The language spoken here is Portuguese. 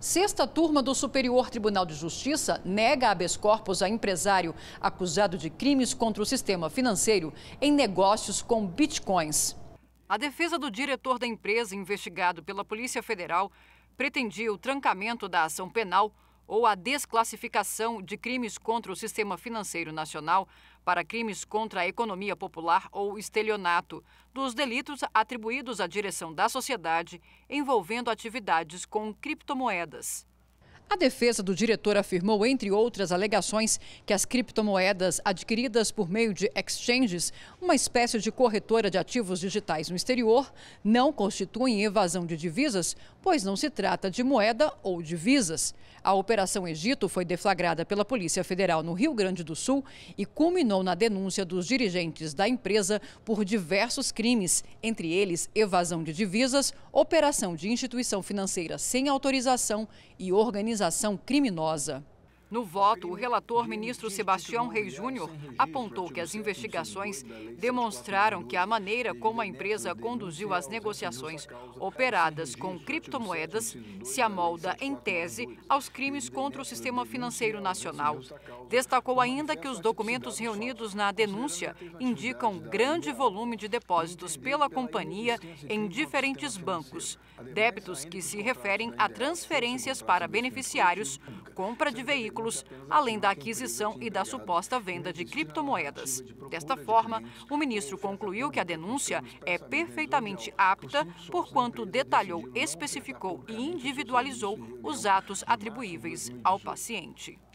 Sexta turma do Superior Tribunal de Justiça nega habeas corpus a empresário acusado de crimes contra o sistema financeiro em negócios com bitcoins. A defesa do diretor da empresa, investigado pela Polícia Federal, pretendia o trancamento da ação penal ou a desclassificação de crimes contra o sistema financeiro nacional para crimes contra a economia popular ou estelionato, dos delitos atribuídos à direção da sociedade envolvendo atividades com criptomoedas. A defesa do diretor afirmou, entre outras alegações, que as criptomoedas adquiridas por meio de exchanges, uma espécie de corretora de ativos digitais no exterior, não constituem evasão de divisas, pois não se trata de moeda ou divisas. A Operação Egito foi deflagrada pela Polícia Federal no Rio Grande do Sul e culminou na denúncia dos dirigentes da empresa por diversos crimes, entre eles evasão de divisas, operação de instituição financeira sem autorização e organização organização criminosa. No voto, o relator ministro Sebastião Reis Júnior apontou que as investigações demonstraram que a maneira como a empresa conduziu as negociações operadas com criptomoedas se amolda, em tese, aos crimes contra o sistema financeiro nacional. Destacou ainda que os documentos reunidos na denúncia indicam grande volume de depósitos pela companhia em diferentes bancos, débitos que se referem a transferências para beneficiários, compra de veículos veículos, além da aquisição e da suposta venda de criptomoedas. Desta forma, o ministro concluiu que a denúncia é perfeitamente apta, porquanto detalhou, especificou e individualizou os atos atribuíveis ao paciente.